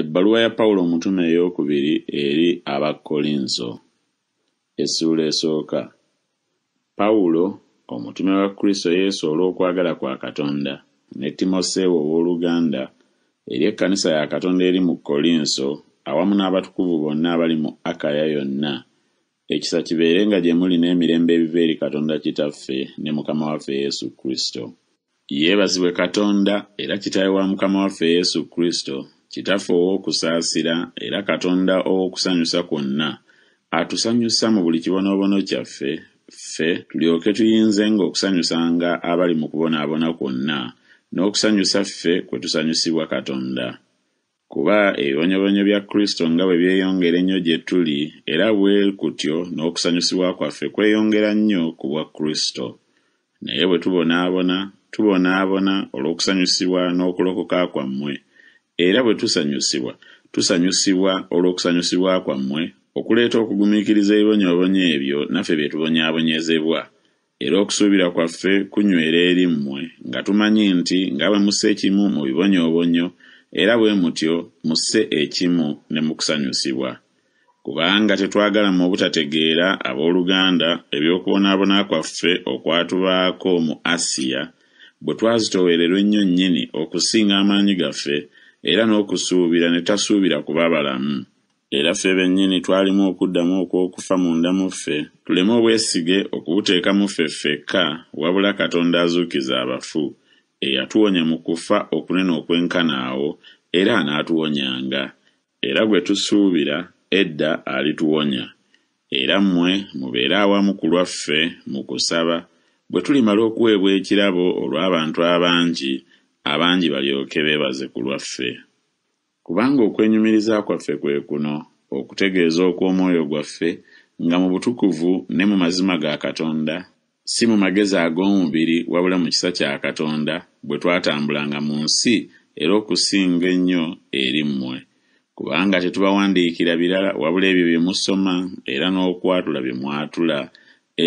Ebbaluwa ya Pawulo omutume ey'okubiri eri Abakkolinso Essuula esooka Pawulo omutume wa Kristo Yesu olw'okwagala kwa Katonda ne Timoseewo ow'oluganda eri ekkanisa ya Katonda eri mu Kkolinso awamu n'abatukuvu bonna abali mu Akaya yonna ekisa kibeere nga gye muli n'emirembe ebiva eri Katonda Kitaffe ne Mukama waffe Yesu Kristo. yeebazibwe katonda era kitaawe wa mukama waffe yesu kristo kitaffe ow'okusaasira era katonda ow'okusanyusa kwonna atusanyusa mu buli kibonoobono kyaffe ffe tulyoke tuyinze ng'okusanyusanga abali mu kubonaabona kwonna n'okusanyusa ffe kwe tusanyusibwa katonda kuba ebibonyobonyo bya kristo nga bwe byeyongera ennyo gye tuli era bwe kutyo n'okusanyusibwa kwaffe kweyongera nnyo ku bwa kristo naye bwe tubonaabona tubonaabona olw'okusanyusibwa n'okulokoka kwammwe era bwe tusanyusibwa tusanyusibwa olw'okusanyusibwa kwammwe okuleeta okugumiikiriza ebibonyoobonyo ebyo naffe bye tubonyaabonyezebwa era okusuubira kwaffe kunywera eri mmwe nga tumanyi nti nga bwe musse ekimu mu bibonyoobonyo era bwe mutyo musse ekimu ne mukusanyusibwa kubanga tetwagala mu butategeera abooluganda ebyokubonaabona kwaffe okwatubaako mu asiya bwe twazitowererwa ennyo nnyini okusinga amaanyi gaffe era n'okusuubira ne tasuubira kuba balamu era ffe bennyini twalimu okuddamu okw'okufa munda mu ffe tuleme obwesige okubuteeka mu ffe ffekka wabula katonda azuukiza abafu eyatuwonya mu kufa okunene okwenkanaawo era anaatuwonyanga era gwe tusuubira edda alituwonya era mmwe mubeere awamu ku lwaffe mu kusaba bwe tulimala okuweebwa ekirabo olw'abantu abangi abangi balyoke beebaze ku lwaffe kubanga okwenyumiriza kwaffe kwe kuno okutegeeza okw'omwoyo gwaffe nga mu butukuvu ne mu mazima ga katonda si mu magezi ag'omubiri wabula mu kisa kya katonda bwe twatambulanga mu nsi era okusinga ennyo eri mmwe kubanga tetubawandiikira birala wabula ebyo bye musoma era n'okwatula bye mwatula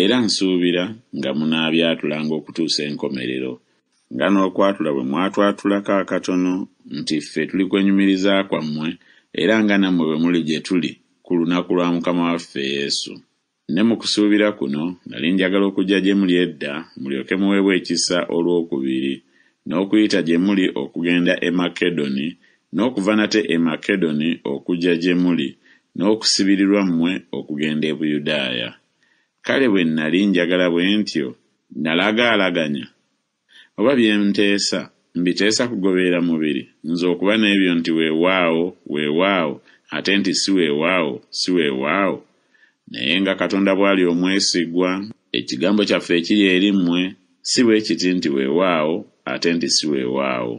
era nsuubira nga munaabyatulanga okutuusa enkomerero nga n'okwatula bwe mwatwatulako akatono nti ffe tuli kwenyumiriza kwammwe era nga nammwe bwe muli gye tuli ku lunaku lwa mukama waffe yesu ne mu kusuubira kuno nali njagala okujja gye muli edda mulyoke muweebwa ekisa olw'okubiri n'okuyita gye muli okugenda e makedoni n'okuva nate e makedoni okujja gye muli n'okusibirirwa mmwe okugenda e buyudaaya kale bwe nnali njagala bwe ntyo nalagaalaganya oba bye nteesa mbiteesa kugoberera mubiri nze okuba n'ebyo nti weewaawo weewaawo ate nti si weewaawo si weewaawo naye nga katonda bw'ali omwesigwa ekigambo kyaffe ekiri eri mmwe si bwe kiti nti weewaawo ate nti si weewaawo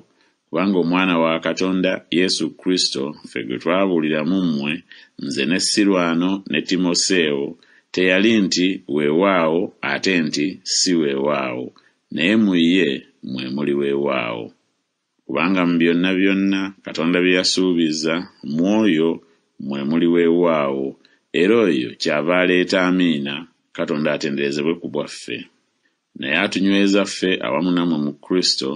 kubanga omwana wa katonda yesu kristo ffe gwe twabuuliramu mmwe nze ne sirwano ne timoseewo teyali nti weewaawo ate nti si weewaawo naye mu ye mwe muli weewaawo kubanga mu byonna byonna katonda bye yasuubiza mwoyo mwe muli weewaawo era oyo kyava aleeta amiina katonda atenderezebwe ku bwaffe naye atunyweza ffe awamu nammwe mu kristo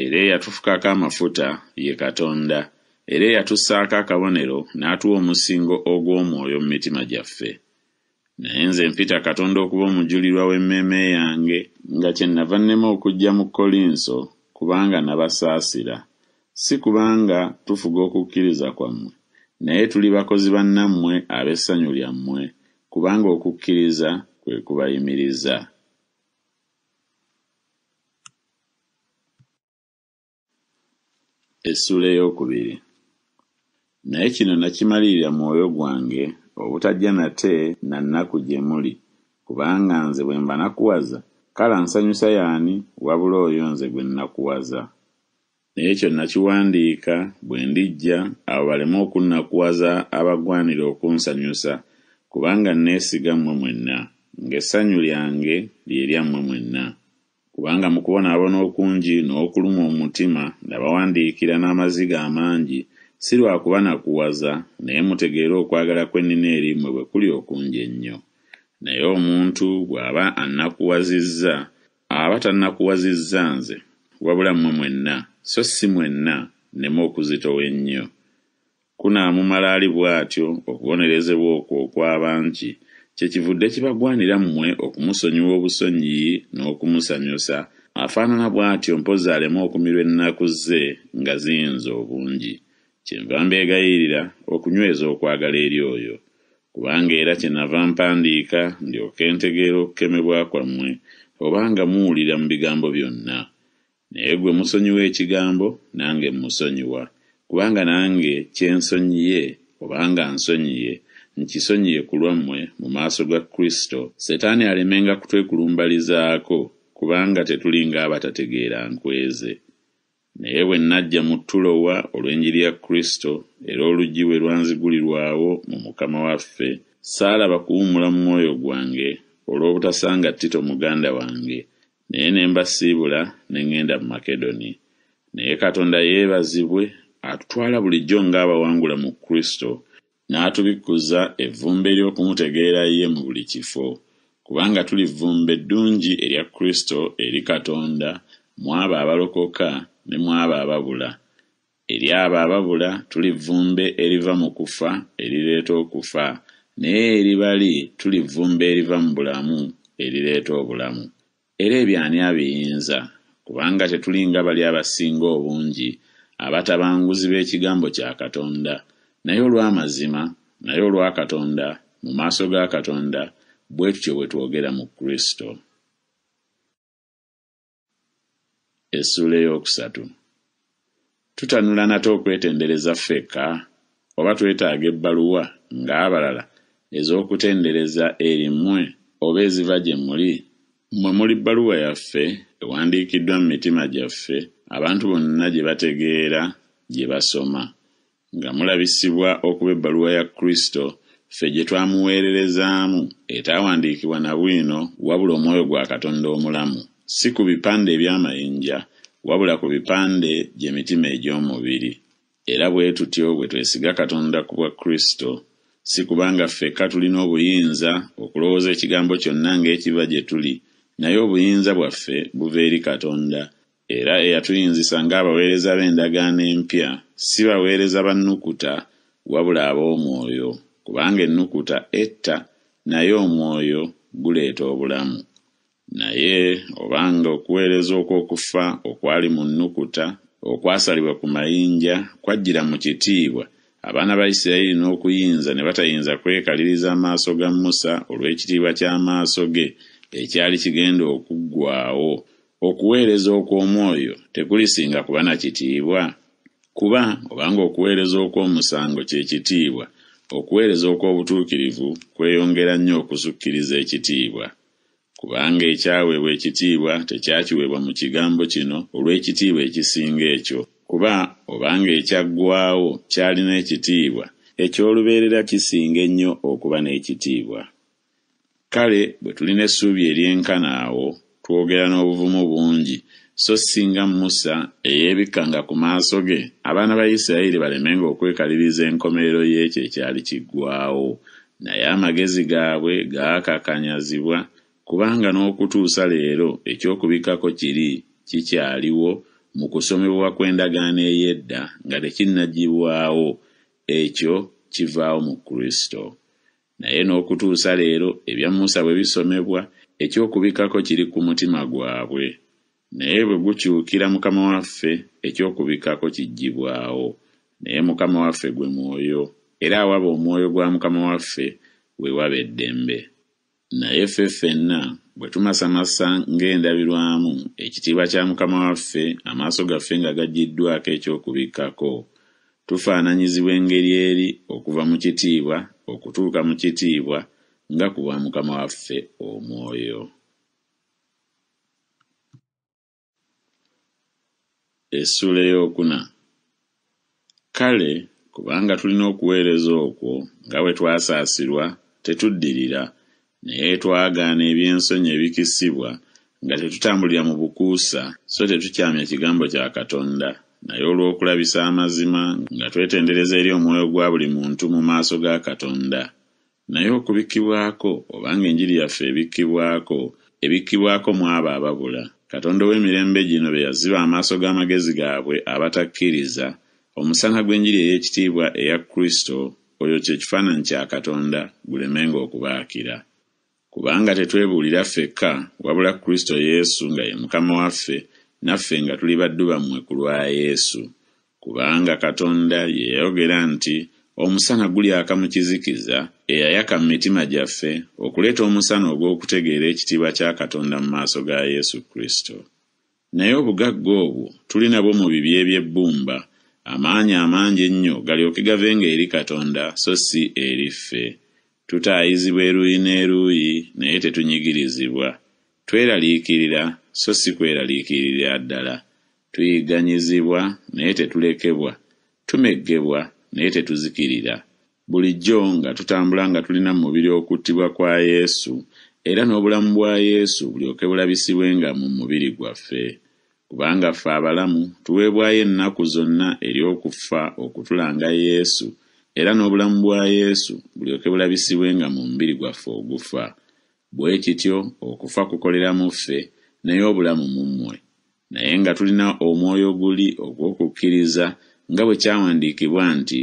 era eyatufukako amafuta ye katonda era eyatussaako akabonero n'atuwa omusingo ogw'omwoyo mu mitima gyaffe naye nze mpita katonda okuba omujulirwa w'emmeeme yange nga kye nnava nnema okujja mu kolinso kubanga nabasaasira si kubanga tufuga okukkiriza kwammwe naye tuli bakozi bannammwe ab'essanyu lyammwe kubanga okukkiriza kwe kubayimiriza naye kino nakimalirira mwoyo gwange obutajja nate na nnaku gye muli kubanga nze bwe mbanakuwaza kala nsanyusa yaani wabula oyo nze gwe nnakuwaza naye kyonna kiwandiika bwe ndijja abo baleme okunnakuwaza abagwanira okunsanyusa kubanga neesiga mmwe mwenna ng'essanyu lyange lye lyammwe mwenna kubanga mu kubonaabona okungi n'okuluma omutima nabawandiikira n'amaziga amangi na si lwakuba nakuwaza naye mutegeere okwagala kw'ennina erimmwe bwe kuli okungi ennyo naye omuntu bw'aba anakuwazizza aba tannakuwazizza nze wabula mmwe mwenna so si mwenna neme okuzitowa ennyo kunaamumala ali bw'atyo okubonerezebwa okwo okw'abangi kye kivudde kibagwanira mmwe okumusonyiwa obusonyi n'okumusanyusa afaanana bw'atyo mpozi aleme okumirwa ennaku ze nga ziyinza obungi kyenva mbeegayirira okunyweza okwagala eri oyo kubanga era kye nava mpandiika ndyoke entegeera okukemebwa kwammwe obanga muwulira mu bigambo byonna naye gwe musonyiwa ekigambo nange mmusonyiwa kubanga nange kye nsonyiye obanga nsonyiye nkisonyiye ku lwammwe mu maaso ga kristo setaani alemenga kutwekulumbalizaako kubanga tetulinga abatategeera nkweze naye bwe najja mu ttulowa olw'enjiri ya kristo era oluggi bwe lwanzigulirwawo mu mukama waffe saalaba kuwumula mu mwoyo gwange olw'obutasanga tito muganda wange naye ne mbasiibula ne ŋŋenda mu makedoni naye katonda yeebazibwe atutwala bulijjo ng'abawangula mu kristo n'atubikkuza evvumbe ery'okumutegeera ye mu buli kifo kubanga tuli vvumbe eddungi erya kristo eri katonda mu abo abalokoka ne mu abo ababula eri abo ababula tuli vvumbe eriva mu kufa erireeta okufa naye eri bali tuli vvumbe eriva mu bulamu erireeta obulamu era ebyani abiyinza kubanga tetulinga bali abasinga obungi abatabanguzi b'ekigambo kya katonda naye olw'amazima naye olwa katonda mu maaso ga katonda bwe tutyo bwe twogera mu kristo Esula eyokusatu. Tutanula nate okwetendereza ffekka oba twetaaga ebbaluwa ng'abalala ez'okutendereza erimmwe oba eziva gye muli. Mmwe muli bbaluwa yaffe ewandiikiddwa mu mitima gyaffe abantu bonna gye bategeera gye basoma. Nga mulabisibwa okuba ebbaluwa ya Kristo ffe gye twamuweererezaamu etaawandiikibwa na bwino wabula omwoyo gwa Katonda omulamu. si ku bipande eby'amayinja wabula ku bipande gy'emitima egy'omubiri era bwe tutyo bwe twesiga katonda ku bwa kristo si kubanga ffekka tulina obuyinza okulowooza ekigambo kyonna ng'ekiva gye tuli naye obuyinza bwaffe buva eri katonda era eyatuyinzisa ng'abaweereza b'endagaano empya si baweereza bannukuta wabula ab'omwoyo kubanga ennukuta etta naye omwoyo guleeta obulamu naye obanga okuweereza okw'okufa okwali mu nnukuta okwasalibwa ku mayinja kwajjira mu kitiibwa abaana ba isirayiri n'okuyinza ne batayinza kwekaliriza amaaso ga musa olw'ekitiibwa ky'amaaso ge ekyali kigenda okuggwaawo okuweereza okw'omwoyo tekulisinga kuba na kitiibwa kuba obanga okuweereza okw'omusango kye kitiibwa okuweereza okw'obutuukirivu kweyongera nnyo okusukkiriza ekitiibwa kubanga ekyaweebwa ekitiibwa tekyakiweebwa mu kigambo kino olw'ekitiibwa ekisinga ekyo kuba obanga ekyaggwaawo kyalina ekitiibwa ekyolubeerera kisinga ennyo okuba n'ekitiibwa kale bwe tulina essuubi eryenkana awo twogera n'obuvumu bungi so singa musa eyeebikkanga ku maaso ge abaana ba isirayiri balemenga okwekaliriza enkomerero y'ekyo ekyali kiggwaawo naye amagezi gaabwe gaakakanyazibwa kubanga n'okutuusa leero ekyokubikako kiri kikyaliwo mu kusomebwa kw'endagaano ey'edda nga tekinnagibwawo ekyo kivaawo mu kristo naye n'okutuusa leero ebya musa bwe bisomebwa ekyokubikako kiri ku mutima gwabwe naye bwe gukyukira mukama waffe ekyokubikako kiggibwawo naye mukama waffe gwe mwoyo era awaba omwoyo gwa mukama waffe we waba eddembe naye ffe ffenna bwe tumasamasa ng'endabirwamu ekitiibwa kya mukama waffe amaaso gaffe nga gajjiddwako ekyokubikkako tufaananyizibwa engeri eri okuva mu kitiibwa okutuuka mu kitiibwa nga ku bwa mukama waffe omwoyo essula ey'okuna kale kubanga tulina okuweereza okwo nga bwe twasaasirwa tetuddirira naye twagaana ebyensonyi ebikisibwa nga tetutambulira mu bukuusa so tetukyamya kigambo kya katonda naye olw'okulabisa amazima nga twetendereza eri omwoyo gwa buli muntu mu maaso ga katonda naye okubikibwako obanga enjiri yaffe ebikkibwako ebikkibwako mu abo ababula katonda ow'emirembe gino be yaziba amaaso g'amagezi gaabwe abatakkiriza omusana gw'enjiri ey'ekitiibwa eya kristo oyo kye kifaananyi kya katonda gulemenga okubaakira kubanga tetwebuulira ffekka wabula kristo yesu nga ye mukama waffe naffe nga tuli baddu bammwe ku lwa yesu kubanga katonda yeyayogera nti omusana gulyaka mu kizikiza eyayaka mu mitima gyaffe okuleeta omusana ogw'okutegeera ekitiibwa kya katonda mu maaso ga yesu kristo naye obugagga obwo tuli nabwo mu bibi eby'ebbumba amaanyi amangi ennyo galyoke gavenga eri katonda so si eri ffe tutaayizibwa eruuyi n'eruuyi naye tetunyigirizibwa tweraliikirira so si kweraliikirira ddala tuyiganyizibwa naye tetulekebwa tumeggebwa naye tetuzikirira bulijjo nga tutambula nga tulina mu mubiri okuttibwa kwa yesu era n'obulamu bwa yesu bulyoke bulabisibwenga mu mubiri gwaffe kubanga ffe abalamu tuweebwayo ennaku zonna eri okufa okutulanga yesu era n'obulamu bwa yesu bulyoke bulabisibwenga mu mubiri gwaffe ogufa bwe kityo okufa kukolera mu ffe naye obulamu mu mmwe naye nga tulina omwoyo guli ogw'okukkiriza nga bwe kyawandiikibwa nti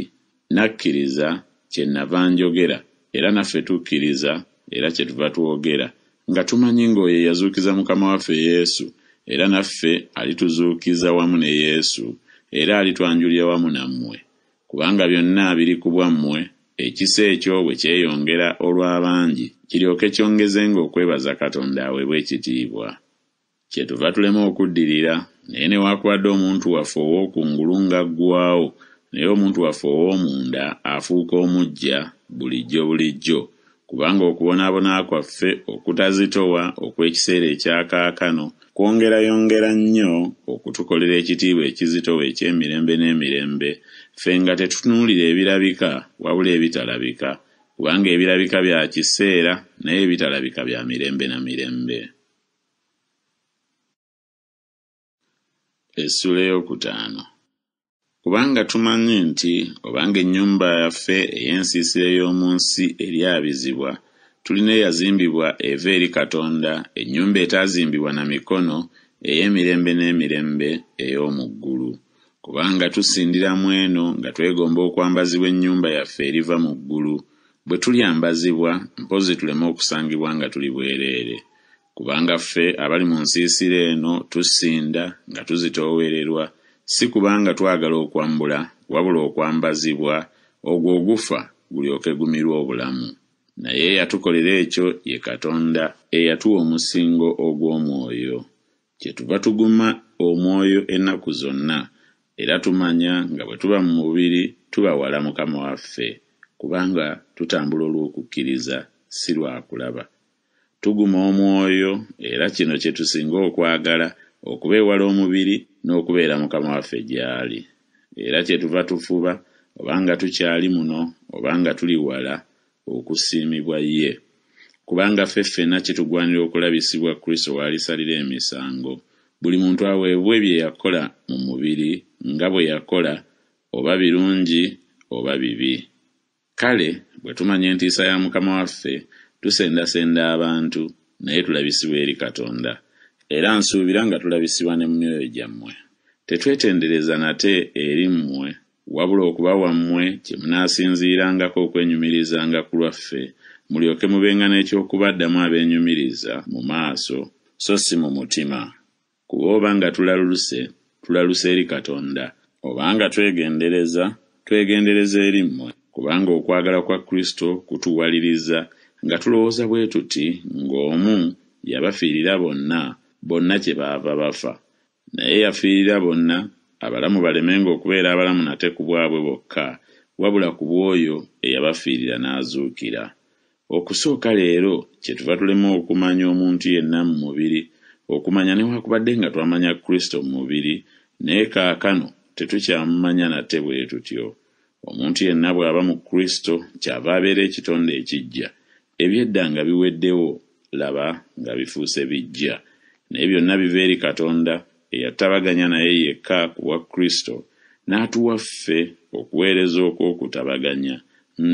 nakkiriza kye nnava njogera era naffe tukkiriza era kye tuva twogera nga tumanyi ng'oyo yazuukiza mukama waffe yesu era naffe alituzuukiza wamu ne yesu era alitwanjulira wamu nammwe kubanga byonna biri ku bwammwe ekisa ekyo bwe kyeyongera olw'abangi kiryoke kyongezenga okwebaza katonda aweebwa ekitiibwa kyetuva tulema okuddirira naye newaakubadde omuntu waffe ow'okungulu ng'aggwawo naye omuntu waffe ow'omunda afuuka omuggya bulijjo bulijjo kubanga okubonaabona kwaffe okutazitowa okw'ekiseera ekyakaakano kwongerayongera nnyo okutukolera ekitiibwa ekizitowa eky'emirembe n'emirembe ffe nga tetutunuulira ebirabika wabula ebitalabika kubanga ebirabika bya kiseera naye ebitalabika bya mirembe na mirembe Esule yokutano kubanga tumanyi nti obanga ennyumba yaffe ey'ensiisira ey'omu nsi eryabizibwa tulina eyazimbibwa eva eri katonda ennyumba etazimbibwa na mikono ey'emirembe n'emirembe ey'omu ggulu kubanga tusindira mu eno nga twegomba okwambazibwa ennyumba yaffe eriva mu ggulu bwe tulyambazibwa mpozi tuleme okusangibwa nga tuli bwereere kubanga ffe abali mu nsiisira eno tusinda nga tuzitoowererwa si kubanga twagala okwambula wabula okwambazibwa ogwo ogufa gulyoke gumirwa obulamu naye eyatukolera ekyo ye katonda eyatuwa omusingo ogw'omwoyo kye tuba tuguma omwoyo ennaku zonna era tumanya nga bwe tuba mu mubiri tubawala mukama waffe kubanga tutambula olw'okukkiriza si lwakulaba tuguma omwoyo era kino kye tusinga okwagala okuba ewala omubiri n'okubeera mukama waffe gy'ali era kye tuva tufuba obanga tukyali muno obanga tuli wala okusiimibwa ye kubanga ffe ffenna kitugwanira okulabisibwa kristo w'alisalira emisango buli muntu aweebwe bye yakola mu mubiri nga bwe yakola oba birungi oba bibi kale bwe tumanya entiisa ya mukama waffe tusendasenda abantu naye tulabisibwa eri katonda era nsuubira nga tulabisibwa ne mumyoyo gyammwe tetwetendereza nate erimmwe wabula okuba wammwe kye munaasinziirangako okwenyumirizanga ku lwaffe mulyoke mubenga n'ekyokubaddamu abeenyumiriza mu maaso so si mu mutima kuba oba nga tulaluse tulaluse eri katonda obanga twegendereza twegendereza erimmwe kubanga okwagala kwa kristo kutuwaliriza nga tulowooza bwe tuti ng'omu yabafiirira bonna bonna kye baava bafa naye yafiirira bonna abalamu balemenga okubeera abalamu nate ku bwabwe bokka wabula ku bw'oyo eyabafiirira n'azuukira okusooka leero kye tuva tulema okumanya omuntu yenna mu mubiri okumanya newaakubadde nga twamanya kristo mu mubiri naye kaakano tetukyamumanya nate bwe tutyo omuntu yenna bw'aba mu kristo kyava abeera ekitonde ekijja ebyedda nga biweddewo laba nga bifuuse bijja naye byonna biva eri katonda eyatabaganya naye yekka kuwa kristo n'atuwaffe okuweereza okw'okutabaganya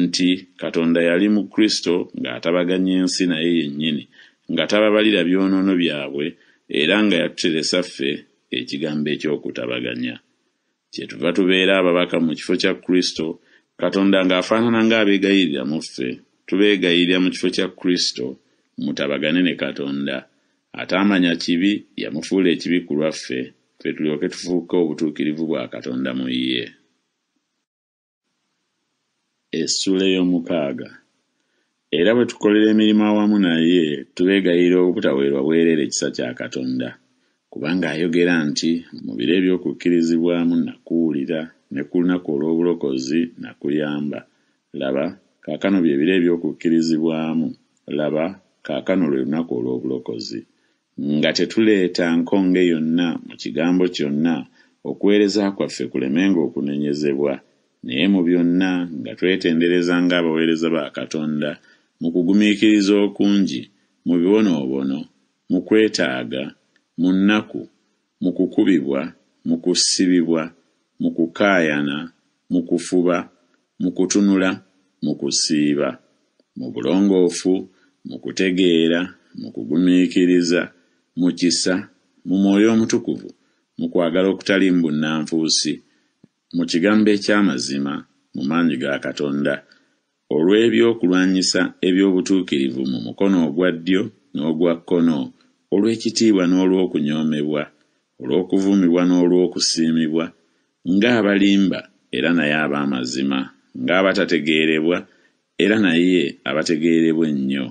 nti katonda yali mu kristo ng'atabaganya ensi naye yennyini nga tababalira byonoono byabwe era nga yatuteresa ffe ekigambo eky'okutabaganya kyetuva tubeera ababaka mu kifo kya kristo katonda ng'afaanana ng'abeegayirira mu ffe tubeegayirira mu kifo kya kristo mutabagane ne katonda ataamanya kibi yamufuula ekibi ku lwaffe fe tulyoke tufuuke obutuukirivu bwa katonda mu ye era bwe tukolera emirimu awamu naye tubeegayira obutaweerwa bwereere ekisa kya katonda kubanga ayogera nti mu biro eby'okukkirizibwamu nakuwulira ne ku lunaku olw'obulokozi nakuyamba laba kaakano bye biro eby'okukkirizibwamu laba kaakano lwe lunaku olw'obulokozi nga tetuleeta nkonge yonna mu kigambo kyonna okuweereza kwaffe kulemenga okunenyezebwa naye mu byonna nga twetendereza ng'abaweereza ba katonda mu kugumiikiriza okungi mu bibonoobono mu kwetaaga mu nnaku mu kukubibwa mu kusibibwa mu kukaayana mu kufuba mu kutunula mu kusiiba mu bulongoofu mu kutegeera mu kugumiikiriza mu kisa mu mwoyo omutukuvu mu kwagala okutalimu bunnanfuusi mu kigambo eky'amazima mu maanyi ga katonda olw'ebyokulwanyisa ebyobutuukirivu mu mukono ogwa ddyo n'ogwa kkono olw'ekitiibwa n'olw'okunyoomebwa olw'okuvumibwa n'olw'okusiimibwa ng'abalimba era naye ab'amazima ng'abatategeerebwa era naye abategeerebwa ennyo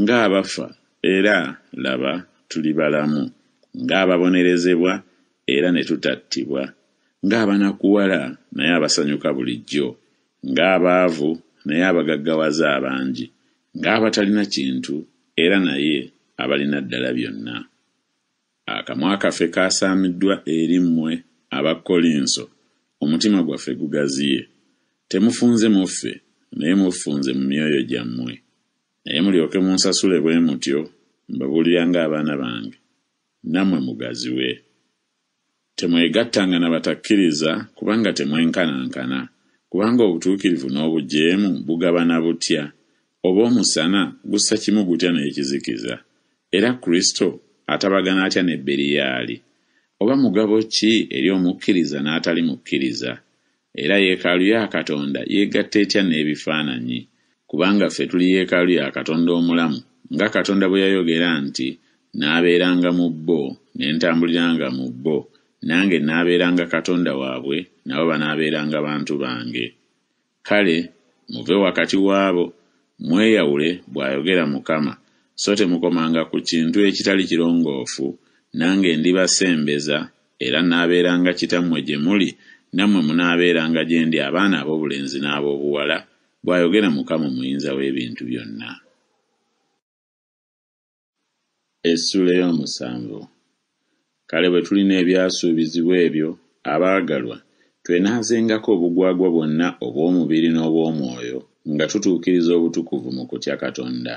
ng'abafa era laba tuli balamu ng'ababonerezebwa era ne tutattibwa ng'abanakuwala naye abasanyuka bulijjo ng'abaavu naye abagaggawaza abangi ng'abatalina kintu era naye abalina ddala byonna akamwa kaffe kaasaamiddwa erimmwe abakkolinso omutima gwaffe gugaziye temufunze muffe naye mufunze mu myoyo gyammwe naye mulyoke munsasule bwe mutyo mbabuuliranga abaana bange nammwe mugaziwe temwegattanga nabatakkiriza kubanga temwenkanankana kubanga obutuukirivu n'obujeemu bugabana butya oba omusana gussa kimu gutya n'ekizikiza era kristo atabagana atya nebberiyaali oba mugabo ki eri omukkiriza n'atali mukkiriza era yeekaalu ya katonda yeegatta etya n'ebifaananyi kubanga ffe tuli yeekaalu ya katonda omulamu nga katonda bwe yayogera nti n'abeeranga mu bbo n'entambuliranga mu bbo nange n'abeeranga katonda waabwe nabo banaabeeranga bantu bange kale muve wakati waabo mweyawule bw'ayogera mukama so temukomanga ku kintu ekitali kirongoofu nange ndibasembeza era n'abeeranga kitammwe gye muli nammwe munaabeeranga gye ndi abaana ab'obulenzi n'ab'obuwala bw'ayogera mukama omuyinza w'ebintu byonna essula ey'omusanvu kale bwe tulina ebyasuubizibwa ebyo abaagalwa twenaazengako obugwagwa bwonna obw'omubiri n'obw'omwoyo nga tutuukiriza obutukuvu mu kutya katonda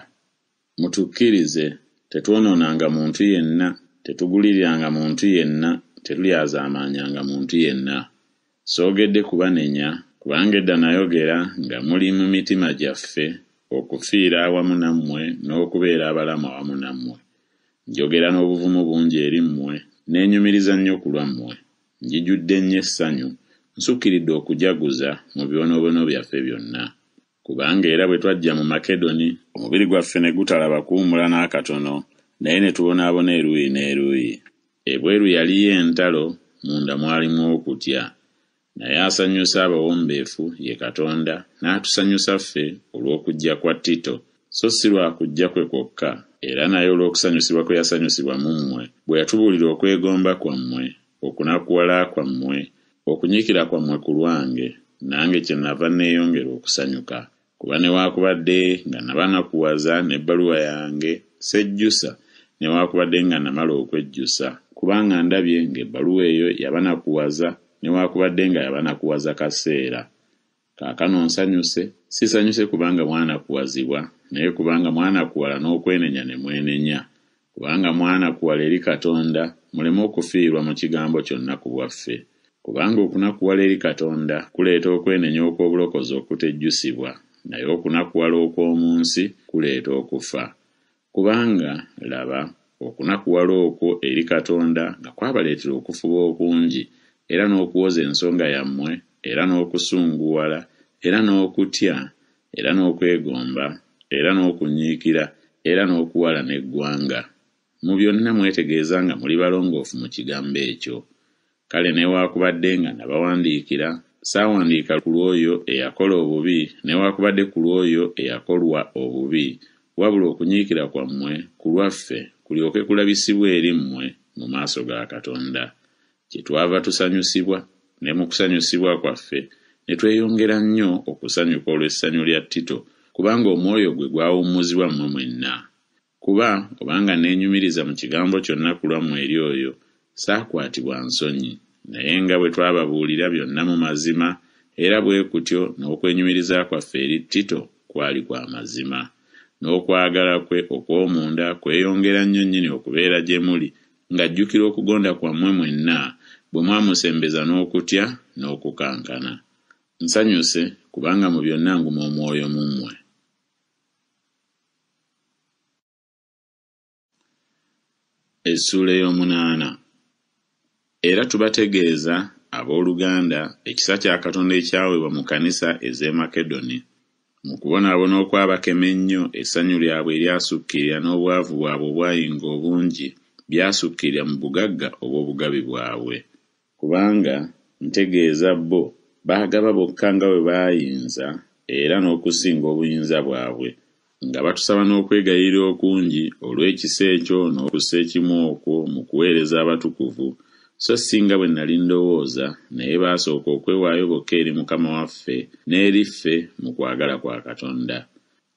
mutukkirize tetwonoonanga muntu yenna tetuguliriranga muntu yenna tetulyazaamaanyanga muntu yenna soogedde kubanenya kubanga edda nayogera nga muli mu mitima gyaffe okufiira awamu nammwe n'okubeera abalamu awamu nammwe njogera n'obuvumu bungi eri mmwe neenyumiriza nnyo ku lwammwe njijjudde nnyo essanyu nsukkiridde okujaguza mu bibonoobono byaffe byonna kubanga era bwe twajja mu makedoni omubiri gwaffe ne gutalaba kuwumula n'akatono naye ne tubonaabona eruuyi n'eruuyi ebweru yaliyo entalo munda mwalimu okutya naye asanyusa abawombeefu ye katonda n'atusanyusa ffe olw'okujja kwa tito so si lwakujja kwe kwokka era naye olw'okusanyusibwa kwe yasanyusibwa mu mmwe bwe yatubuulira okwegomba kwammwe okunakuwala kwammwe okunyiikira kwammwe ku lwange nange kye nava neeyongera okusanyuka kuba newaakubadde nga nabanakuwaza n'ebbaluwa yange sejjusa newaakubadde nga namala okwejjusa kubanga ndabye ng'ebbaluwa eyo yabanakuwaza newaakubadde nga yabanakuwaza kaseera kaakano nsanyuse sisanyuse kubanga mwanakuwazibwa naye kubanga mwanakuwala n'okwenenya ne mwenenya kubanga mwanakuwala eri katonda muleme okufiirwa mu kigambo kyonna ku bwaffe kubanga okunakuwala eri katonda kuleeta okwenenya okw'obulokozi okutejjusibwa naye okunakuwala okw'omu nsi kuleeta okufa kubanga laba okunakuwala okwo eri katonda nga kwabaleetera okufuba okungi era n'okuwoza ensonga yammwe era n'okusunguwala era n'okutya era n'okwegomba era n'okunyiikira era n'okuwala n'eggwanga mu byonna mwetegeeza nga muli balongoofu mu kigambo ekyo kale newaakubadde nga nabawandiikira saawandiika ku lwoyo eyakola obubi newaakubadde ku lw'oyo eyakolwa obubi wabula okunyiikira kwammwe ku lwaffe kulyoke kulabisibwa eri mmwe mu maaso ga katonda kye twava tusanyusibwa ne mu kusanyusibwa kwaffe ne tweyongera nnyo okusanyuka olw'essanyu lya tito kubanga omwoyo gwe gwawummuzibwa mmwe mwenna kuba obanga neenyumiriza mu kigambo kyonna ku lwammwe eri oyo saakwatibwa nsonyi naye nga bwe twababuulira byonna mu mazima era bwe kutyo n'okwenyumiriza kwaffe eri tito kwali kwa mazima n'okwagala kwe okw'omunda kweyongera nnyo nnyini okubeera gye muli ng'ajjukira okugonda kwammwe mwenna bwe mwamusembeza n'okutya n'okukankana nsanyuse kubanga mu byonna nguma omwoyo mu mmwe essuula ey'omunaana era tubategeeza abooluganda ekisa kya katonda ekyaweebwa mu kanisa ez'e makedoni mu kubonaabona okw'abakema ennyo essanyu lyabwe eryasukkirira n'obwavu bwabwe obwayinga obungi byasukkirira mu bugagga obw'obugabi bwabwe kubanga ntegeeza bbo baagaba bokka nga bwe baayinza era n'okusinga obuyinza bwabwe nga batusaba n'okwegayirira okungi olw'ekisa ekyo n'okusa ekimu okwo mu kuweereza abatukuvu so singa bwe nali ndowooza naye baasooka okwewaayo bokka eri mukama waffe n'eriffe mu kwagala kwa katonda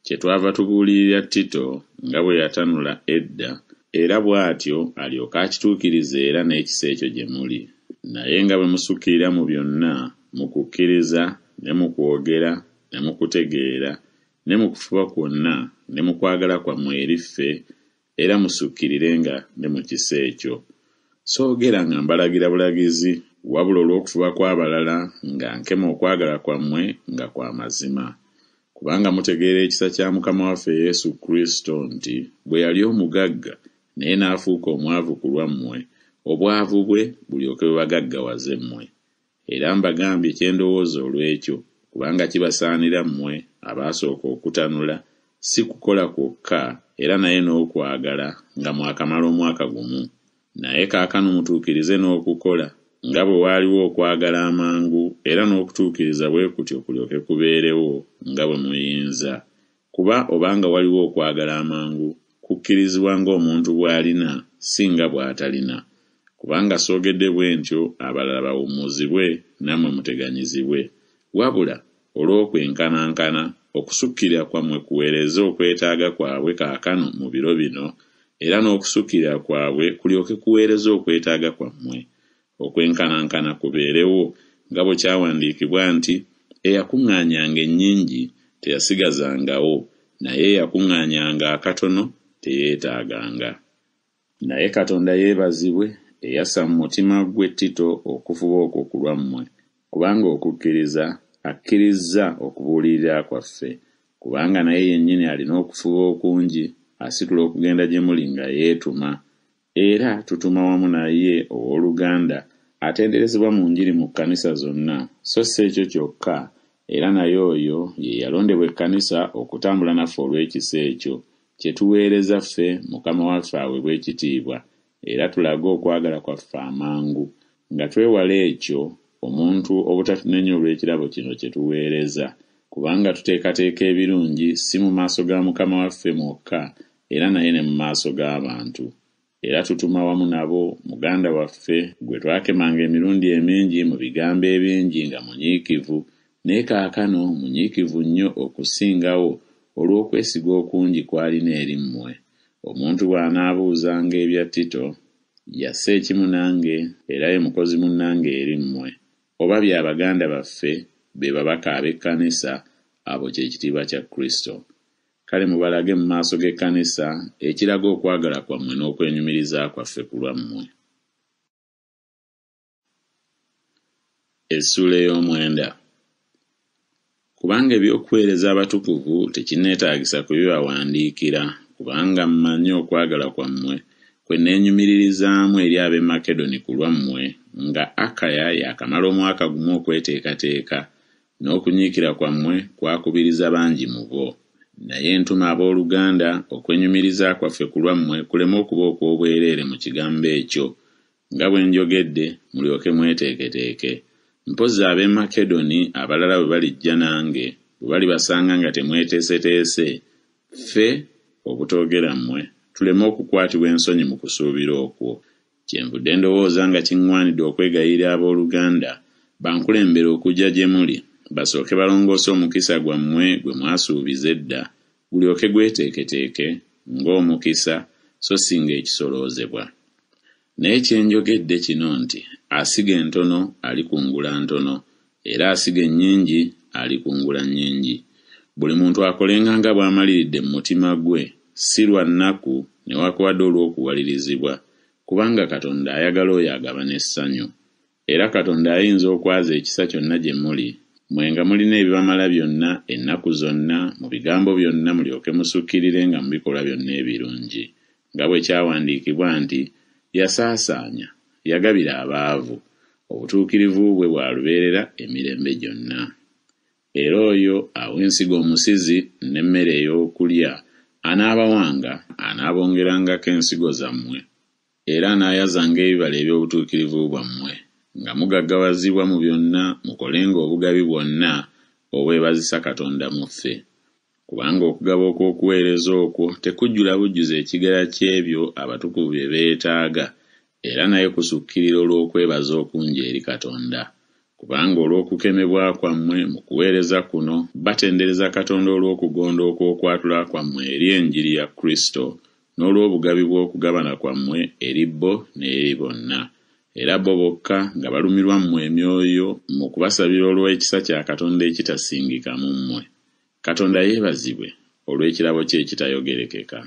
kye twava tubuulirira tito nga bwe yatanula edda era bw'atyo alyoke akituukiriza era n'ekisa ekyo gye muli naye nga bwe musukkirira mu byonna mu kukkiriza ne mu kwogera ne mu kutegeera ne mu kufuba kwonna ne mu kwagala kwammwe eriffe era musukkirirenga ne mu kisa ekyo soogera nga mbalagira bulagizi wabula olw'okufuba kw'abalala nga nkema okwagala kwammwe nga kwa mazima kubanga mutegeera ekisa kya mukama waffe yesu kristo nti bwe yali omugagga naye n'afuuka omwavu ku lwammwe obwavu bwe bulyoke bwe bagaggawaze mmwe era mbagambye kye ndowooza olw'ekyo kubanga kibasaanira mmwe abaasooka okutanula si kukola kwokka era naye n'okwagala nga mwakamala omwaka gumu naye kaakano mutuukirize n'okukola nga bwe waaliwo okwagala amangu era n'okutuukiriza bwe kutyo kulyoke kubeerewo nga bwe muyinza kuba obanga waliwo okwagala amangu kukkirizibwa ng'omuntu bw'alina si nga bw'atalina kubanga soogedde bwe ntyo abalala bawummuzibwe nammwe muteganyizibwe wabula olw'okwenkanankana okusukkirira kwammwe kuweereza okwetaaga kwabwe kaakano mu biro bino era n'okusukkirira kwabwe kulyoke kuweereza okwetaaga kwammwe okwenkanankana kubeerewo nga bwe kyawandiikibwa nti eyakuŋŋaanyanga ennyingi teyasigazangawo naye eyakuŋŋaanyanga akatono teyeetaaganga naye katonda yeebazibwe eyasa mu mutima gwe tito okufuba okwo kulwammwe kubanga okukkiriza akkirizza okubuulirira kwaffe kubanga naye yennyini alina okufuba okungi asitula okugenda gye muli nga yeetuma era tutuma wamu naye owooluganda atenderezebwa mu njiri mu kkanisa zonna so si ekyo kyokka era naye oyo ye yalondebwa ekkanisa okutambula naffe olw'ekisa ekyo kye tuweereza ffe mukama waffe awe bw'ekitiibwa era tulage okwagala kwaffe amangu nga twewala ekyo omuntu obutatunenya olw'ekirabo kino kye tuweereza kubanga tuteekateeka ebirungi si mu maaso ga mukama waffe mwokka era naye ne mu maaso g'abantu era tutuma wamu nabo muganda waffe gwe twakemanga emirundi emingi mu bigambo ebingi nga munyiikivu naye kaakano munyiikivu nnyo okusingawo olw'okwesiga okungi kw'alina erimmwe omuntu bw'anaabuuzanga ebya tito yasse ekimu nange era ye mukozi munnange erimmwe oba bya baganda baffe be babaka ab'ekkanisa abo kyekitiibwa kya kristo kale mubalage mu maaso g'ekkanisa ekiraga okwagala kwammwe n'okwenyumiriza kwaffe ku lwammwe kubanga ebyokuweereza abatukuvu tekinneetaagisa kubibawandiikira kubanga mmanyi okwagala kwammwe kwe neenyumiririzaamu eri ab'e makedoni ku lwammwe nga akaya yaakamala omwaka gumu okweteekateeka n'okunyiikira kwammwe kwakubiriza bangi mu bo naye ntuma abooluganda okwenyumiriza kwaffe ku lwammwe kuleme okuba okw'obwereere mu kigambo ekyo nga bwe njogedde mulyoke mweteeketeeke mpozi ab'e makedoni abalala bwe balijja nange bwe balibasanga nga temweteeseteese fe obutoogera mmwe tuleme okukwatibwa ensonyi mu kusuubira okwo kyenvudde ndowooza nga kiŋŋwanidde okwegayirira abooluganda bankulembera okujja gye muli basooke balongoose omukisa gwammwe gwe mwasuubiza edda gulyoke gweteeketeeke ng'omukisa so si ng'ekisoloozebwa naye kyenjogedde kino nti asiga entono alikungula ntono era asiga ennyingi alikungula nnyingi buli muntu akolenga nga bw'amaliridde mu mutima gwe si lwa nnaku newakubadde olw'okuwalirizibwa kubanga katonda ayagala oyo agaba n'essanyu era katonda ayinza okwaza ekisa kyonna gye muli mwenga mulina ebibamala byonna ennaku zonna mu bigambo byonna mulyoke musukkirire nga mu bikolwa byonna ebirungi nga bwe kyawandiikibwa nti yasaasaanya yagabira abaavu obutuukirivu bwe bwalubeerera emirembe gyonna era oyo awa ensigo omusizi n'emmere ey'okulya anaabawanga anaabongerangako ensigo zammwe era anaayazanga ebibala eby'obutuukirivu bwammwe nga mugaggawazibwa mu byonna mukolenga obugabi bwonna obwebazisa katonda mu ffe kubanga okugaba okw'okuweereza okwo tekujjula bujjuza ekigera ky'ebyo abatukuvu bye beetaaga era naye kusukkirira olw'okwebaza okungi eri katonda kubanga olw'okukemebwa kwammwe mu kuweereza kuno batendereza katonda olw'okugonda okw'okwatula kwammwe eri enjiri ya kristo n'olw'obugabi bw'okugabana kwammwe eri bo n'eri bonna era bo bokka nga balumirwa mmwe emyoyo mu kubasabira olw'ekisa kya katonda ekitasingika mu mmwe katonda yeebazibwe olw'ekirabo kye ekitayogerekeka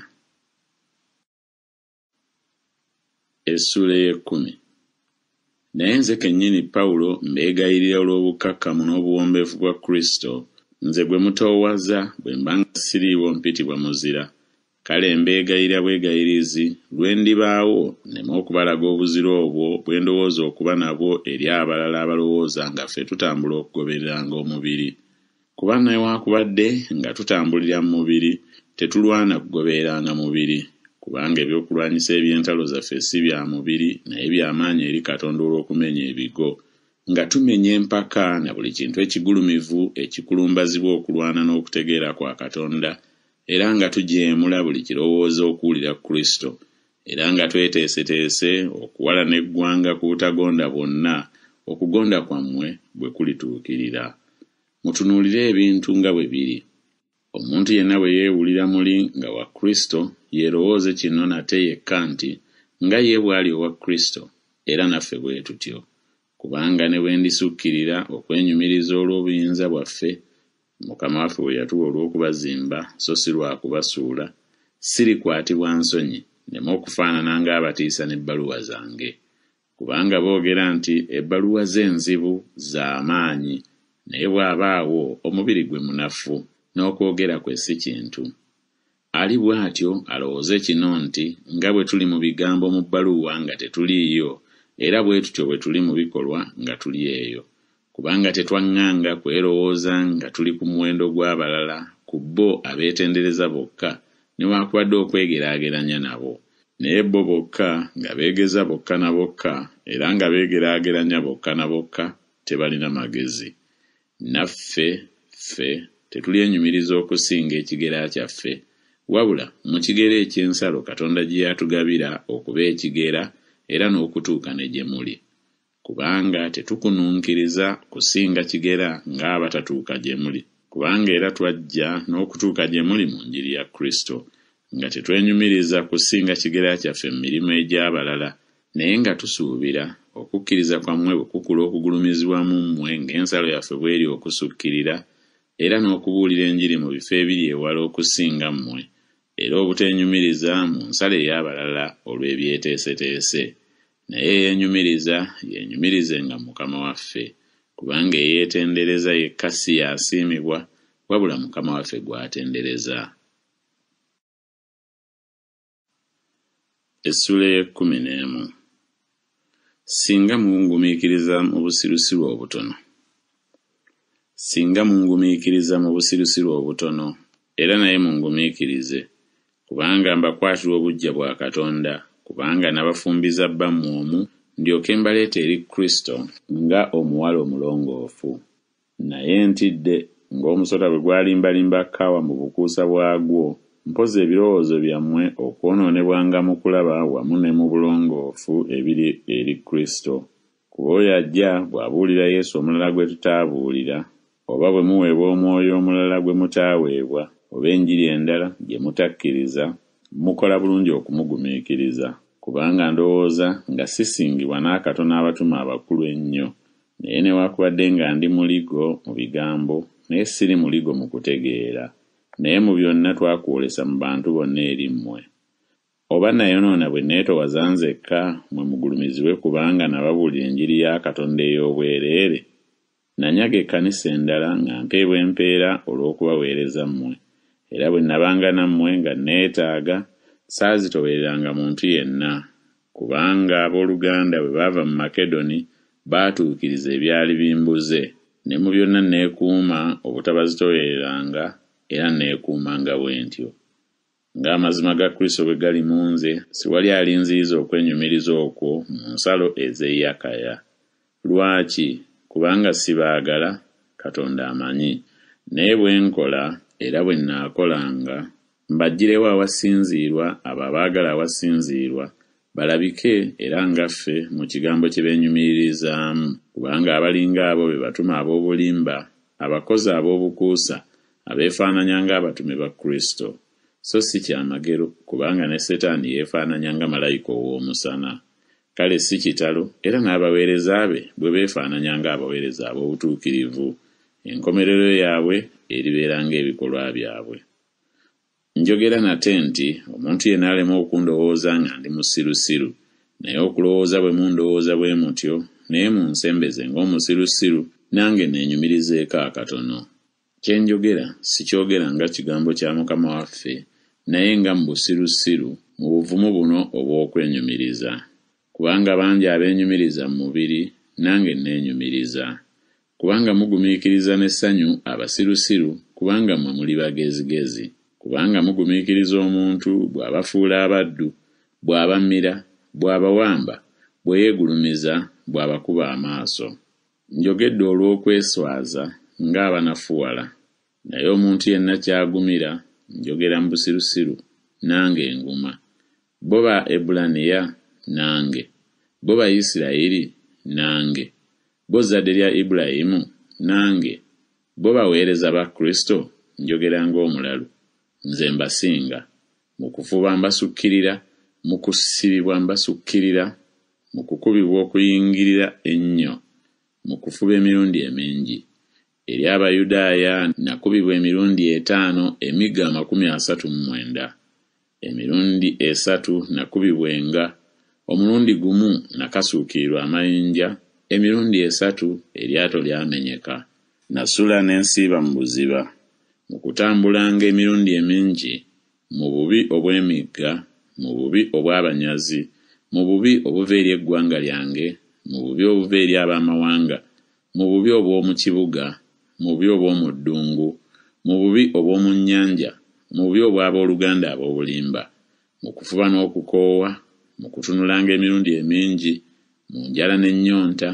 essula ey'ekkumi naye nze kennyini pawulo mbeegayirira olw'obukakkamu n'obuwombeefu bwa kristo nze gwe mutoowaza bwe mbanga siriiwo mpitibwa muzira kale mbeegayira bwegayirizi lwe ndibaawo neme okubalaga obuzira obwo bwe ndowooza okuba nabwo eri abalala abalowooza nga ffe tutambula okugobereranga omubiri kuba newaakubadde nga tutambulira mu mubiri tetulwana kugobereranga mubiri kubanga ebyokulwanyisa ebyentalo zaffe si bya mubiri naye byamaanyi eri katonda olw'okumenya ebigo nga tumenya empaka na buli kintu ekigulumivu ekikulumbazibwa okulwana n'okutegeera kwa katonda era nga tujeemula buli kirowooza okuwulira kristo era nga tweteeseteese okuwala n'eggwanga ku butagonda bwonna okugonda kwammwe bwe kulituukirira mutunuulire ebintu nga bwe biri omuntu yenna bwe yeewulira muli nga wa kristo yeerowooze kino nate yekka nti nga ye bwali owa kristo era naffe bwe tutyo kubanga ne bwe ndisukkirira okwenyumiriza olw'obuyinza bwaffe mukama waffe bwe yatuwa olw'okubazimba so si lwakubasuula sirikwatibwa nsonyi neme okufaanana ng'abatiisa n'ebbaluwa zange kubanga boogera nti ebbaluwa z'enzibu za maanyi naye bw'abaawo omubiri gwe munafu n'okwogera kwe si kintu ali bw'atyo alowooze kino nti nga bwe tuli mu bigambo mu bbaluwa nga tetuliiyo era bwe tutyo bwe tuli mu bikolwa nga tuli eyo kubanga tetwaŋŋanga kwerowooza nga tuli ku muwendo gw'abalala ku bo abeetendereza bokka newaakubadde okwegeraageranya nabo naye bo bokka nga beegeza bokka na bokka era nga beegeraageranya bokka na bokka tebalina magezi naffe ffe tetulyenyumiriza okusinga ekigera kyaffe wabula mu kigero eky'ensalo katonda gye yatugabira okuba ekigera era n'okutuuka ne gye muli kubanga tetukunuunkiriza kusinga kigera ng'abatatuuka gye muli kubanga era twajja n'okutuuka gye muli mu njiri ya kristo nga tetwenyumiriza kusinga kigera kyaffe mu mirimu egy'abalala naye nga tusuubira okukkiriza kwammwe bwe kukula okugulumizibwamu mmwe ng'ensalo yaffe bw'eri okusukkirira era n'okubuulira enjiri mu bifo ebiri ewala okusinga mmwe era obuteenyumiriza mu nsala ey'abalala olw'ebyeteeseteese naye eyeenyumiriza yeenyumirize nga mukama waffe kubanga eyeetendereza yekkasi yasiimibwa wabula mukama waffe gw'atendereza singa mungumiikiriza mu busirusirwa obutono singa mungumiikiriza mu busirusirwa obutono era naye mungumiikirize kubanga mbakwatirwa obuggya bwa katonda kubanga nabafumbiza bbammu omu ndyoke mbaleeta eri kristo nga omuwala omulongoofu naye ntidde ng'omusota bwe gwalimbalimba kawa mu bukuusa bwagwo mpoza ebirowoozo byammwe okwonoonebwanga mu kulaba wamu ne mu bulongoofu ebiri eri kristo kuba oyo ajja bw'abuulira yesu omulala gwe tutaabuulira oba bwe muweebwa omwoyo omulala gwe mutaaweebwa oba enjiri endala gye mutakkiriza mukola bulungi okumugumiikiriza kubanga ndowooza nga sisingibwa n'akatono abatuma abakulu ennyo naye newaakubadde nga ndi muligo mu bigambo naye siri muligo mu kutegeera naye mu byonna twakwolesa mu bantu bonna erimmwe oba nayonoona bwe neetowazanzekka mwe mugulumiziwe kubanga nababuulira enjiri ya katonda ey'obwereere nanyaga ekkanisa endala nga mpeebwa empeera olw'okubaweereza mmwe era bwe nabanga nammwe nga neetaaga saazitobereranga muntu yenna kubanga abooluganda bwe baava mu makedoni baatuukiriza ebyali bimbuze ne mu byonna neekuuma obutabazitobereranga era neekuumanga bwe ntyo ng'amazima ga kristo bwe gali mu nze siwali alinziiza okwenyumiriza okwo mu nsalo ezeeyakaya lwaki kubanga sibaagala katonda amanyi naye bwe nkola era bwe nnaakolanga mbagirewo awasinziirwa abo abaagala awasinziirwa balabike era ngaffe mu kigambo kye beenyumiririzaamu kubanga abalinga abo be batuma ab'obulimba abakozi ab'obukuusa abeefaananya ng'abatume ba kristo so si kyamagero kubanga ne setaani yeefaananya nga malayika ow'omusana kale si kitalo era n'abaweereza be bwe beefaananya ng'abaweereza ab'obutuukirivu enkomerero yaabwe eribeera ng'ebikolwa byabwe njogera nate nti omuntu yenna alema okundowooza nga ndi musirusiru naye okulowooza bwe mundowooza bwe mutyo naye mu nsembeze ng'omusirusiru nange neenyumirizeeko akatono kye njogera si kyogera nga kigambo kya mukama waffe naye nga mu busirusiru mu buvumu buno obw'okwenyumiriza kubanga bangi abeenyumiriza mu mubiri nange neenyumiriza kubanga mugumiikiriza n'essanyu abasirusiru kubanga mwe muli bagezigezi kubanga mugumiikiriza omuntu bw'abafuula abaddu bw'abamira bw'abawamba bweyeegulumiza bw'abakuba amaaso njogedde olw'okweswaza ng'abanafuwala naye omuntu yenna ky'agumira njogera mu busirusiru nange enguma bo ba ebulaniya nange bo bayisirayiri nange bo zadde lya ibulayimu nange bo baweereza ba kristo njogera ng'omulalu nze mbasinga mu kufuba mbasukkirira mu kusibibwa mbasukkirira mu kukubibwa okuyingirira ennyo mu kufuba emirundi emingi eri abayudaaya nakubibwa emirundi etaano emigga 39 emirundi esatu nakubibwenga omulundi gumu nakasuukirirwa amayinja emirundi esatu eryato lyamenyeka nasula n'ensiiba mu buziba mu kutambulanga emirundi emingi mu bubi obw'emigga mu bubi obw'abanyazi mu bubi obuva eri eggwanga lyange mu bubi obuva eri abaamawanga mu bubi obw'omu kibuga mu bubi obw'omu ddungu mu bubi obw'omu nnyanja mu bubi obw'abooluganda ab'obulimba mu kufuba n'okukoowa mu kutunulanga emirundi emingi mu njala n'ennyonta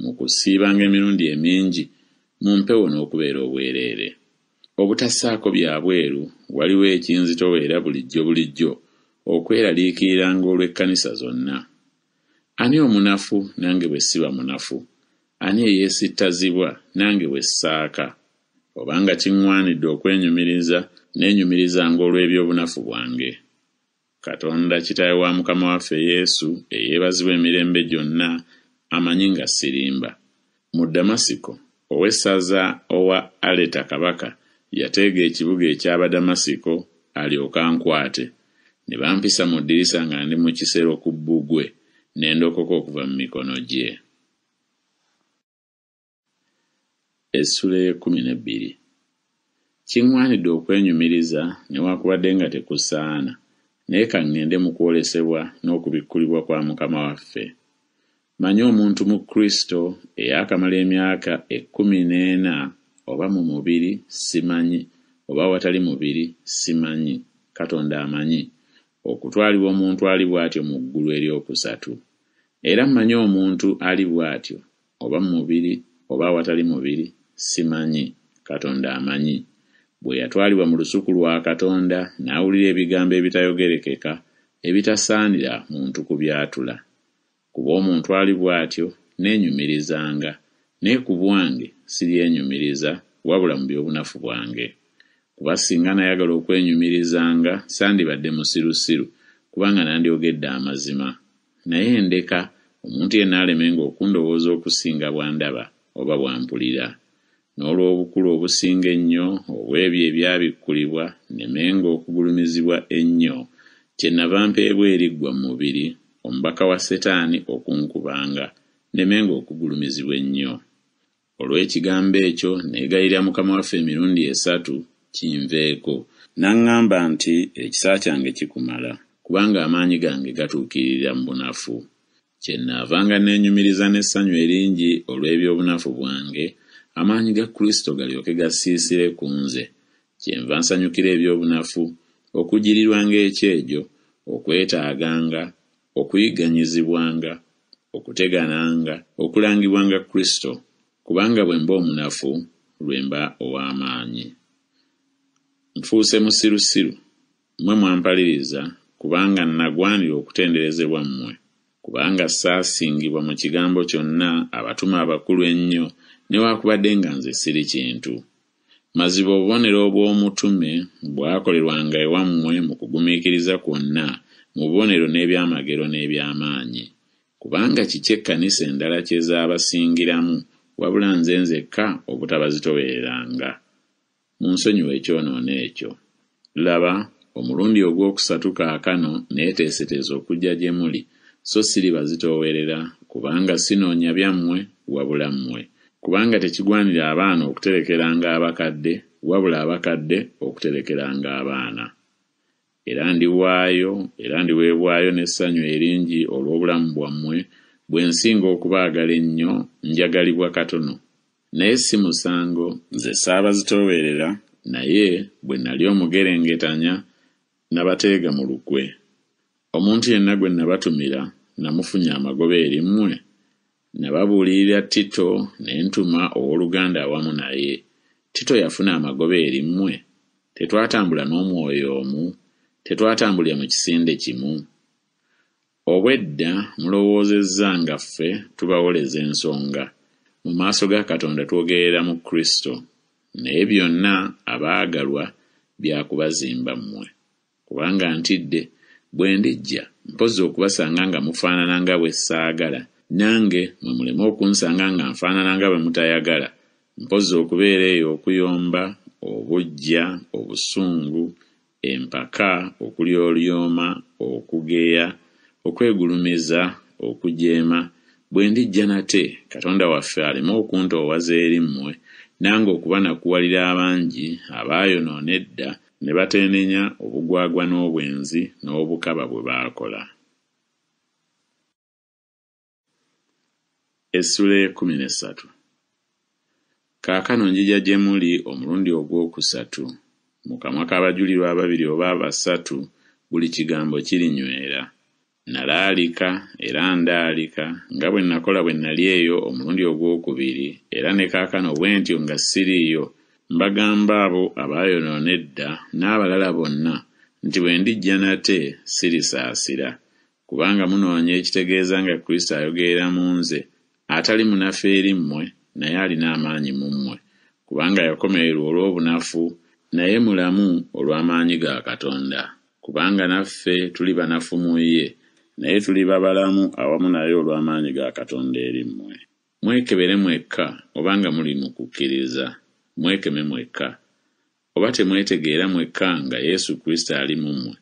mu kusiibanga emirundi emingi mu mpewo n'okubeera obwereere obutassaako byabweru waliwo ekinzitowo era bulijjo bulijjo okweraliikiriranga olw'ekkanisa zonna ani omunafu nange bwe siba munafu ani eyeesittazibwa nange bwe ssaaka obanga kiŋŋwanidde okwenyumiriza neenyumirizanga olw'ebyobunafu bwange katonda kitaawe wa mukama waffe yesu eyeebazibwa emirembe gyonna amanyi nga sirimba mu damasiko owessaza owa aleta kabaka yateega ekibuga eky'abadamasiko alyoka nkwate ne bampisa mu ddirisa nga ndi mu kiseera ku bbugwe n'endokoka okuva mu mikono gye kiŋŋwanidde okwenyumiriza newaakubadde nga tekusaana naye ka ŋŋende mu kwolesebwa n'okubikkulibwa kwa mukama waffe manyi omuntu mu kristo eyaakamala emyaka ekkumi n'ena oba mu mubiri simanyi oba watali mubiri simanyi katonda amanyi okutwalibwa omuntu ali bw'atyo mu ggulu eryokusatu era mmanyi omuntu ali bw'atyo oba mu mubiri oba awatali mubiri simanyi katonda amanyi bwe yatwalibwa mu lusuku lwa katonda n'awulira ebigambo ebitayogerekeka ebitasaanira muntu ku byatula kuba omuntu ali bw'atyo neenyumirizanga naye ku bwange siryenyumiriza wabula mu byobunafu bwange kuba singa nayagala okwenyumirizanga sandibadde musirusiru kubanga nandyogedde amazima naye ndeka omuntu yenna alemenga okundowooza okusinga bwandaba oba bwampulira n'olw'obukulu obusinga ennyo obw'ebyo ebyabikkulibwa nemenga okugulumizibwa ennyo kye nava mpeebwa eriggwa mu mubiri omubaka wa setaani okunkubanga nemenga okugulumizibwa ennyo olw'ekigambo ekyo neegayirira mukama waffe emirundi esatu kinveeko n'aŋŋamba nti ekisa kyange kikumala kubanga amaanyi gange gatuukiririra mu bunafu kye naavanga neenyumiriza n'essanyu eringi olw'ebyobunafu bwange amaanyi ga kristo galyoke gasiisire ku nze kyenva nsanyukira ebyobunafu okugirirwa ng'ekyejo okwetaaganga okuyiganyizibwanga okutegananga okulangibwanga kristo kubanga bwe mba omunafu lwe mba ow'amaanyi nfuuse musirusiru mmwe mwampaliriza kubanga nagwanira okutenderezebwa mmwe kubanga saasingibwa mu kigambo kyonna abatuma abakulu ennyo newaakubadde nga nze siri kintu mazibu obubonero obw'omutume bwakolerwanga ewammwe mu kugumiikiriza kwonna mu bubonero n'ebyamagero n'ebyamaanyi kubanga kiki ekkanisa endala kye zaabasingiramu wabula nze nzekka obutabazitobereranga mu nsonyi w'ekyonoona ekyo laba omulundi ogw'okusatu kaakano neeteeseteesa okujja gye muli so siri bazitoowerera kubanga sinoonya byammwe wabula mmwe kubanga tekigwanira abaana okuterekeranga abakadde wabula abakadde okuterekeranga abaana era ndiwaayo era ndiweebwayo n'essanyu eringi olw'obulamu bwammwe bwe nsinga okubaagala ennyo njagalibwa katono naye si musango nze saaba zitoweerera naye bwe nali omugerengetanya nabateega mu lukwe omuntu yenna gwe nabatumira namufunye amagoba eri mmwe ne babuulirira tito n'entuma owooluganda awamu naye tito yafuna amagobe eri mmwe tetwatambula n'omwoyo omu tetwatambulira mu kisinde kimu obwedda mulowoozezza nga ffe tubawoleza ensonga mu maaso ga katonda twogerera mu kristo naye byonna abaagalwa byakubazimba mmwe kubanga ntidde bwe ndijja mpozi okubasanga nga mufaanana nga bwe saagala nange mwe muleme okunsanga nga nfaanana nga bwe mutayagala mpozi okubeera eyo okuyomba obujja obusungu empaka okulyolyoma okugeya okwegulumiza okujeema bwe ndijja nate katonda waffe aleme okuntoowaza eri mmwe nange okubanakuwalira abangi abaayonoona edda ne batenenya obugwagwa n'obwenzi n'obukaba bwe baakola Essula ekkumi n'essatu Kaakano njija gye muli omulundi ogwokusatu mu kamwa k'abajulirwa ababiri oba abasatu buli kigambo kirinywera. Nalaalika era ndaalika nga bwe nakola bwe nali eyo omulundi ogwokubiri era ne kaakano bwe ntyo nga siriiyo mbagamba abo abaayonoona edda n'abalala bonna nti bwe ndijja nate sirisaasira kubanga munoonya ekitegeeza nga kristo ayogerera mu nze atali munafu eri mmwe naye alina amaanyi mu mmwe kubanga yakomererwa olw'obunafu naye mulamu olw'amaanyi ga katonda kubanga naffe tuli banafu mu ye naye tuli babalamu awamu naye olw'amaanyi ga katonda eri mmwe mwekebere mwekka oba nga muli mu kukkiriza mwekeme mwekka oba temwetegeera mwekka nga yesu kristo ali mu mmwe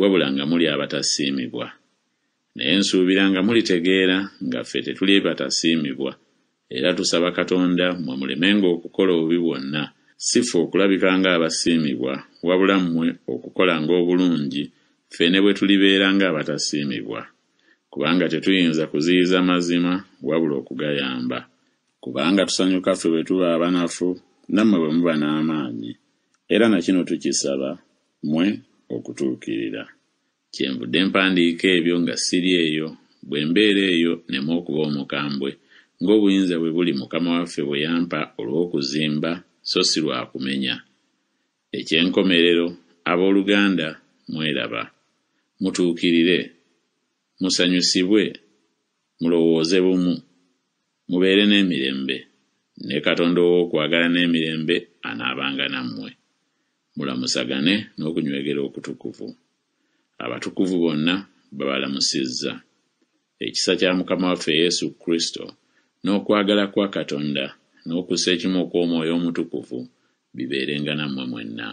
wabula nga muli abatasiimibwa naye nsuubira nga mulitegeera nga ffe tetuli batasiimibwa era tusaba katonda mwe mulemenga okukola obubi bwonna si ffe okulabika ng'abasiimibwa wabula mmwe okukola ng'obulungi ffe ne bwe tulibeera ng'abatasiimibwa kubanga tetuyinza kuziyiza mazima wabula okugayamba kubanga tusanyuka ffe bwe tuba abanafu nammwe bwe muba n'amaanyi era na kino tukisaba mmwe okutuukirira kyenvudde mpandiika ebyo nga siri eyo bwe mbeera eyo nema okuba omukambwe ng'obuyinza bwe buli mukama waffe bwe yampa olw'okuzimba so si lwa kumenya ekyenkomerero abooluganda mweraba mutuukirire musanyusibwe mulowooze bumu mubeere n'emirembe ne katonda ow'okwagala n'emirembe anaabanga nammwe mulamusagane n'okunywegera okutukuvu abatukuvu bonna babalamusizza ekisa kya mukama waffe yesu kristo n'okwagala kwa katonda n'okussa ekimu okw'omwoyo omutukuvu bibeerenga nammwe mwenna